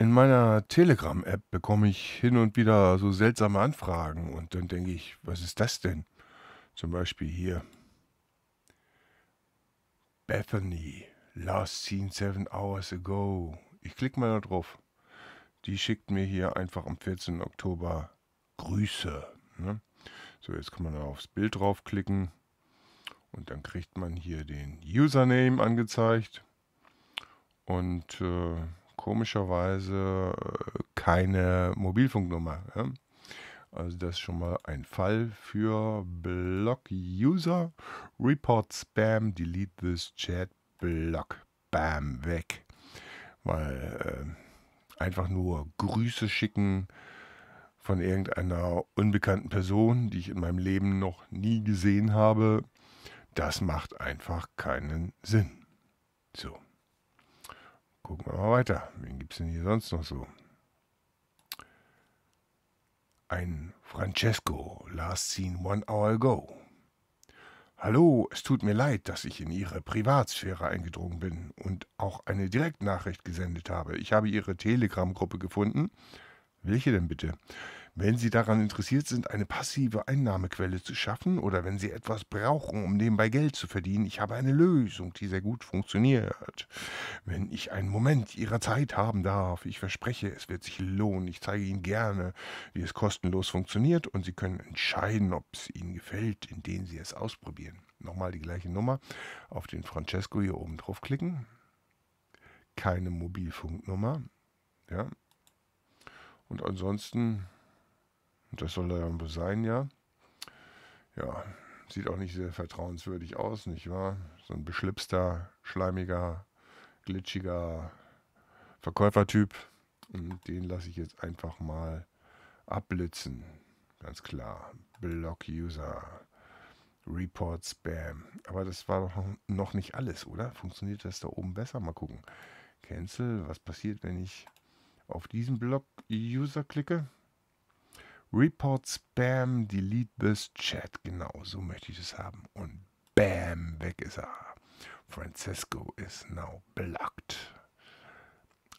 In meiner Telegram-App bekomme ich hin und wieder so seltsame Anfragen und dann denke ich, was ist das denn? Zum Beispiel hier. Bethany, last seen seven hours ago. Ich klicke mal da drauf. Die schickt mir hier einfach am 14. Oktober Grüße. Ne? So, jetzt kann man aufs Bild draufklicken und dann kriegt man hier den Username angezeigt und äh, komischerweise äh, keine Mobilfunknummer. Ja? Also das ist schon mal ein Fall für Block User. Report Spam, delete this chat, Block, bam, weg. Weil äh, einfach nur Grüße schicken von irgendeiner unbekannten Person, die ich in meinem Leben noch nie gesehen habe, das macht einfach keinen Sinn. So. Gucken wir mal weiter. Wen gibt es denn hier sonst noch so? Ein Francesco, last seen one hour ago. Hallo, es tut mir leid, dass ich in Ihre Privatsphäre eingedrungen bin und auch eine Direktnachricht gesendet habe. Ich habe Ihre Telegram-Gruppe gefunden. Welche denn bitte? Wenn Sie daran interessiert sind, eine passive Einnahmequelle zu schaffen oder wenn Sie etwas brauchen, um nebenbei Geld zu verdienen, ich habe eine Lösung, die sehr gut funktioniert. Wenn ich einen Moment Ihrer Zeit haben darf, ich verspreche, es wird sich lohnen. Ich zeige Ihnen gerne, wie es kostenlos funktioniert und Sie können entscheiden, ob es Ihnen gefällt, indem Sie es ausprobieren. Nochmal die gleiche Nummer. Auf den Francesco hier oben draufklicken. Keine Mobilfunknummer. Ja. Und ansonsten das soll da ja irgendwo sein, ja. Ja, sieht auch nicht sehr vertrauenswürdig aus, nicht wahr? So ein beschlipster, schleimiger, glitschiger Verkäufertyp. Und hm, den lasse ich jetzt einfach mal abblitzen. Ganz klar. Block User. Report Spam. Aber das war doch noch nicht alles, oder? Funktioniert das da oben besser? Mal gucken. Cancel. Was passiert, wenn ich auf diesen Block User klicke? Report Spam Delete this Chat. Genau, so möchte ich es haben. Und bam, weg ist er. Francesco is now blocked.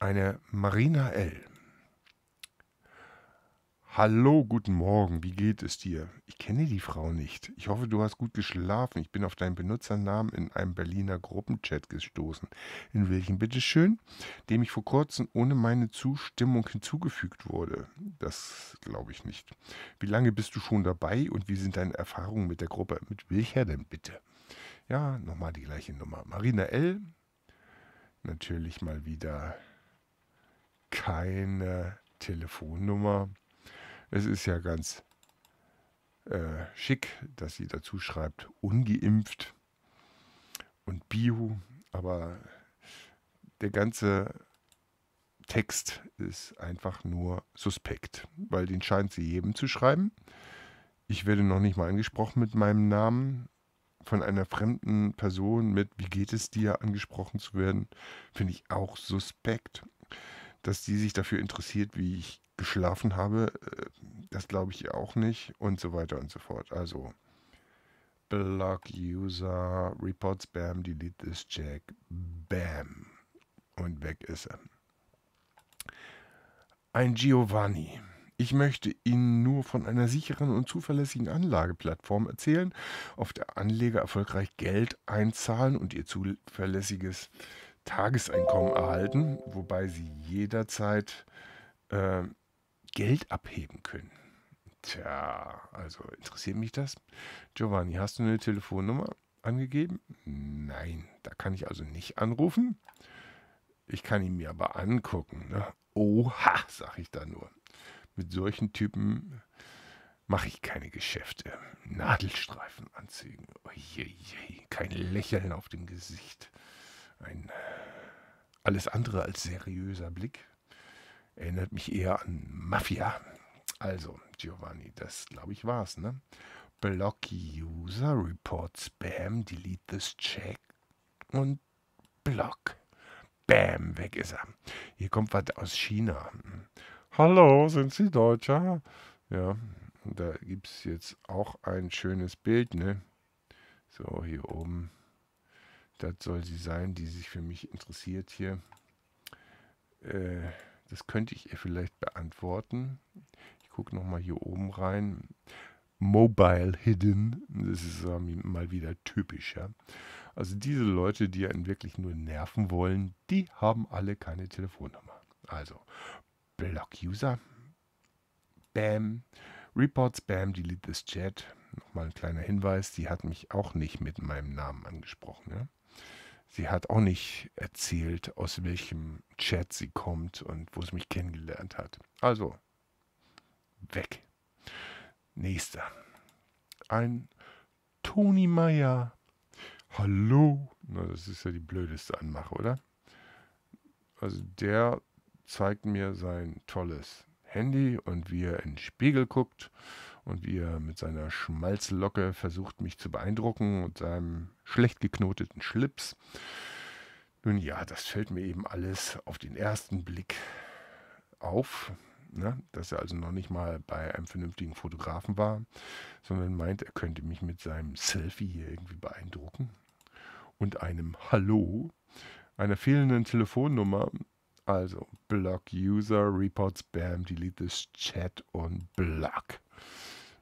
Eine Marina L. Hallo, guten Morgen, wie geht es dir? Ich kenne die Frau nicht. Ich hoffe, du hast gut geschlafen. Ich bin auf deinen Benutzernamen in einem Berliner Gruppenchat gestoßen, in welchem bitteschön, dem ich vor kurzem ohne meine Zustimmung hinzugefügt wurde. Das glaube ich nicht. Wie lange bist du schon dabei und wie sind deine Erfahrungen mit der Gruppe? Mit welcher denn bitte? Ja, nochmal die gleiche Nummer. Marina L. Natürlich mal wieder keine Telefonnummer. Es ist ja ganz äh, schick, dass sie dazu schreibt, ungeimpft und Bio, aber der ganze Text ist einfach nur suspekt, weil den scheint sie jedem zu schreiben. Ich werde noch nicht mal angesprochen mit meinem Namen. Von einer fremden Person mit Wie geht es dir angesprochen zu werden, finde ich auch suspekt. Dass die sich dafür interessiert, wie ich geschlafen habe, äh, das glaube ich auch nicht und so weiter und so fort. Also Block User, Report Spam, Delete this Check, Bam und weg ist er. Ein Giovanni. Ich möchte Ihnen nur von einer sicheren und zuverlässigen Anlageplattform erzählen, auf der Anleger erfolgreich Geld einzahlen und ihr zuverlässiges Tageseinkommen erhalten, wobei sie jederzeit äh, Geld abheben können. Tja, also interessiert mich das. Giovanni, hast du eine Telefonnummer angegeben? Nein, da kann ich also nicht anrufen. Ich kann ihn mir aber angucken. Ne? Oha, sag ich da nur. Mit solchen Typen mache ich keine Geschäfte. Nadelstreifen anziehen. Ojeje, kein Lächeln auf dem Gesicht. Ein alles andere als seriöser Blick. Erinnert mich eher an Mafia. Also, Giovanni, das glaube ich war's, ne? Block User, Report Spam, Delete this Check und Block. Bam, weg ist er. Hier kommt was aus China. Hallo, sind Sie Deutscher? Ja, da gibt es jetzt auch ein schönes Bild, ne? So, hier oben. Das soll sie sein, die sich für mich interessiert hier. Äh, das könnte ich ihr vielleicht beantworten. Ich gucke nochmal hier oben rein. Mobile Hidden, das ist mal wieder typisch. Ja? Also diese Leute, die einen wirklich nur nerven wollen, die haben alle keine Telefonnummer. Also Block User, Bam, Report Spam, Delete this Chat. Nochmal ein kleiner Hinweis, die hat mich auch nicht mit meinem Namen angesprochen. Ja? sie hat auch nicht erzählt, aus welchem Chat sie kommt und wo sie mich kennengelernt hat. Also, weg. Nächster. Ein Toni Meier. Hallo. Na, das ist ja die blödeste Anmache, oder? Also der zeigt mir sein tolles Handy und wie er in den Spiegel guckt und wie er mit seiner Schmalzlocke versucht, mich zu beeindrucken und seinem schlecht geknoteten Schlips. Nun ja, das fällt mir eben alles auf den ersten Blick auf, ne? dass er also noch nicht mal bei einem vernünftigen Fotografen war, sondern meint, er könnte mich mit seinem Selfie hier irgendwie beeindrucken und einem Hallo, einer fehlenden Telefonnummer also Block User, Report Spam, Delete this Chat und Block.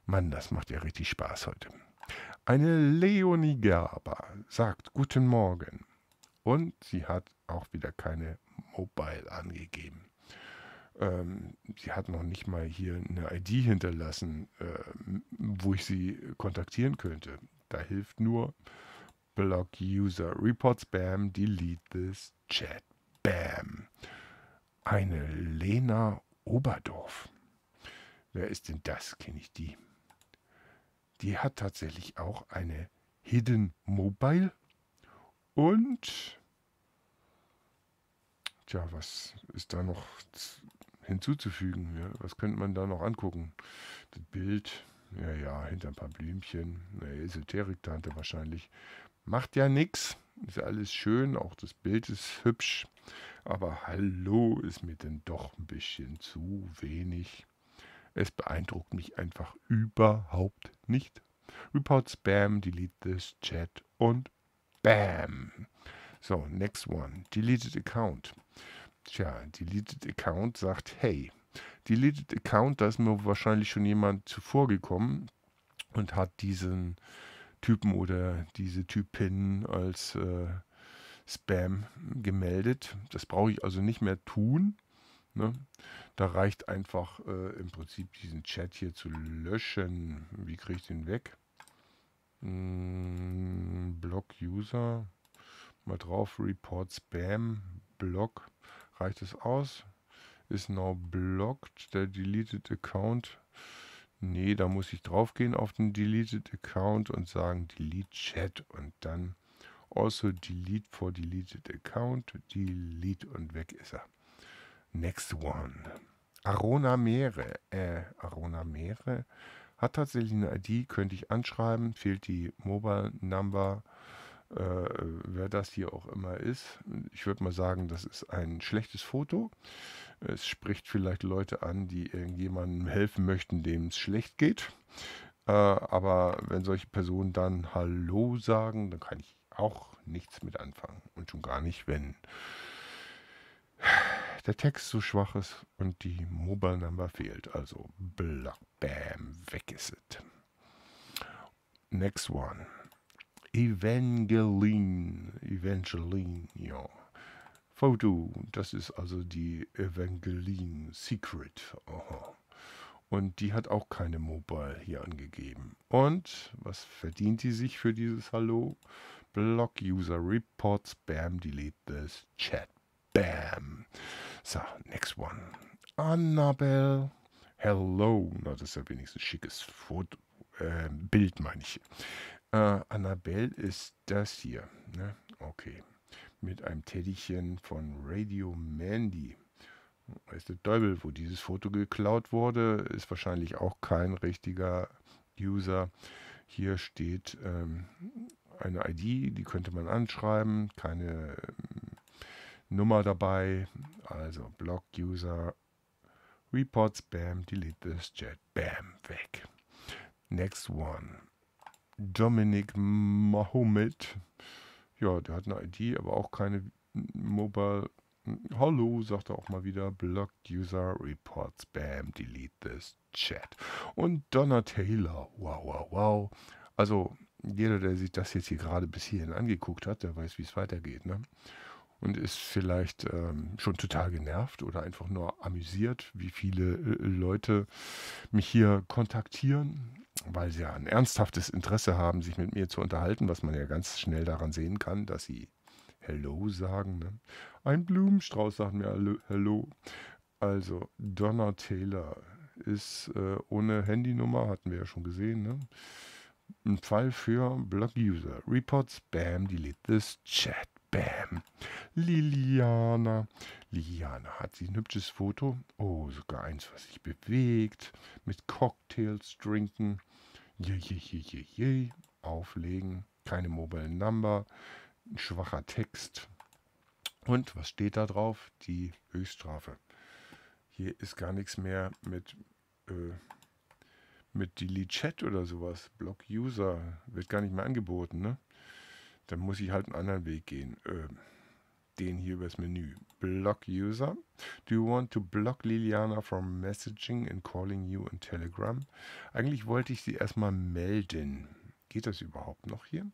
Mann, das macht ja richtig Spaß heute. Eine Leonie Gerber sagt Guten Morgen. Und sie hat auch wieder keine Mobile angegeben. Ähm, sie hat noch nicht mal hier eine ID hinterlassen, äh, wo ich sie kontaktieren könnte. Da hilft nur Block User, Report Spam, Delete this Chat. Bam. Eine Lena Oberdorf. Wer ist denn das? Kenne ich die? Die hat tatsächlich auch eine Hidden Mobile und tja, was ist da noch hinzuzufügen? Ja? Was könnte man da noch angucken? Das Bild, ja, ja, hinter ein paar Blümchen, eine Esoterik-Tante wahrscheinlich. Macht ja nichts, ist alles schön, auch das Bild ist hübsch aber Hallo ist mir denn doch ein bisschen zu wenig. Es beeindruckt mich einfach überhaupt nicht. Report Spam, delete this chat und BAM. So, next one. Deleted Account. Tja, Deleted Account sagt, hey, Deleted Account, da ist mir wahrscheinlich schon jemand zuvor gekommen und hat diesen Typen oder diese Typin als äh, Spam gemeldet. Das brauche ich also nicht mehr tun. Ne? Da reicht einfach äh, im Prinzip diesen Chat hier zu löschen. Wie kriege ich den weg? Hm, Block User. Mal drauf, Report Spam, Block. Reicht es aus? Ist now blocked, der deleted account. Nee, da muss ich draufgehen auf den deleted account und sagen delete chat und dann also delete for deleted account. Delete und weg ist er. Next one. Arona Meere. Äh, Arona Meere hat tatsächlich eine ID, könnte ich anschreiben. Fehlt die Mobile Number. Äh, wer das hier auch immer ist. Ich würde mal sagen, das ist ein schlechtes Foto. Es spricht vielleicht Leute an, die irgendjemandem helfen möchten, dem es schlecht geht. Äh, aber wenn solche Personen dann Hallo sagen, dann kann ich auch nichts mit anfangen. Und schon gar nicht, wenn der Text so schwach ist und die Mobile Number fehlt. Also black, bam, weg ist es. Next one. Evangeline. Evangeline, ja. Foto, das ist also die Evangeline Secret. Aha. Und die hat auch keine Mobile hier angegeben. Und was verdient die sich für dieses Hallo? Block User Reports. Bam, Delete this Chat. Bam. So, next one. Annabelle. Hello. Na, das ist ja wenigstens ein schickes Foto, äh, Bild, meine ich. Äh, Annabelle ist das hier. Ne? Okay. Mit einem Teddychen von Radio Mandy. Weiß der Däubel, wo dieses Foto geklaut wurde, ist wahrscheinlich auch kein richtiger User. Hier steht ähm, eine ID, die könnte man anschreiben, keine ähm, Nummer dabei. Also Block User Report Spam, delete this chat, bam, weg. Next one. Dominic Mahomet. Ja, der hat eine ID, aber auch keine Mobile. Hallo, sagt er auch mal wieder. Block User Report Spam, delete this chat. Und Donna Taylor. Wow, wow, wow. Also jeder, der sich das jetzt hier gerade bis hierhin angeguckt hat, der weiß, wie es weitergeht. Ne? Und ist vielleicht ähm, schon total genervt oder einfach nur amüsiert, wie viele äh, Leute mich hier kontaktieren, weil sie ja ein ernsthaftes Interesse haben, sich mit mir zu unterhalten, was man ja ganz schnell daran sehen kann, dass sie Hello sagen. Ne? Ein Blumenstrauß sagt mir Hello. Also Donna Taylor ist äh, ohne Handynummer, hatten wir ja schon gesehen. Ne? ein Fall für Blog-User. Report, Spam, Delete this Chat. Bam. Liliana. Liliana hat sie ein hübsches Foto. Oh, sogar eins, was sich bewegt. Mit Cocktails trinken. Je, je, je, je, je. Auflegen. Keine Mobile Number. Ein schwacher Text. Und was steht da drauf? Die Höchststrafe. Hier ist gar nichts mehr mit äh, mit Delete Chat oder sowas. Block User wird gar nicht mehr angeboten, ne? Dann muss ich halt einen anderen Weg gehen. Äh, den hier übers Menü. Block User. Do you want to block Liliana from messaging and calling you on Telegram? Eigentlich wollte ich sie erstmal melden. Geht das überhaupt noch hier?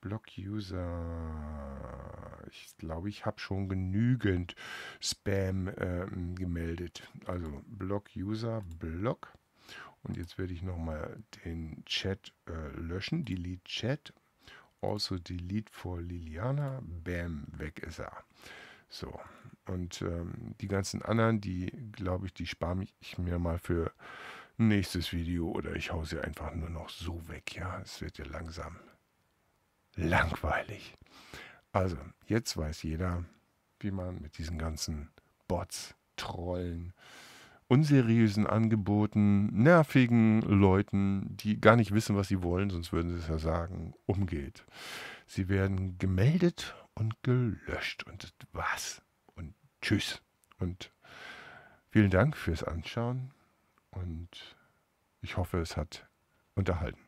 Block User. Ich glaube, ich habe schon genügend Spam äh, gemeldet. Also Block User, Block. Und jetzt werde ich nochmal den Chat äh, löschen, Delete Chat, also Delete for Liliana, bam, weg ist er. So, und ähm, die ganzen anderen, die glaube ich, die spare ich mir mal für nächstes Video oder ich hau sie einfach nur noch so weg, ja. Es wird ja langsam langweilig. Also, jetzt weiß jeder, wie man mit diesen ganzen Bots, Trollen, unseriösen Angeboten, nervigen Leuten, die gar nicht wissen, was sie wollen, sonst würden sie es ja sagen, umgeht. Sie werden gemeldet und gelöscht. Und das war's. Und tschüss. Und vielen Dank fürs Anschauen. Und ich hoffe, es hat unterhalten.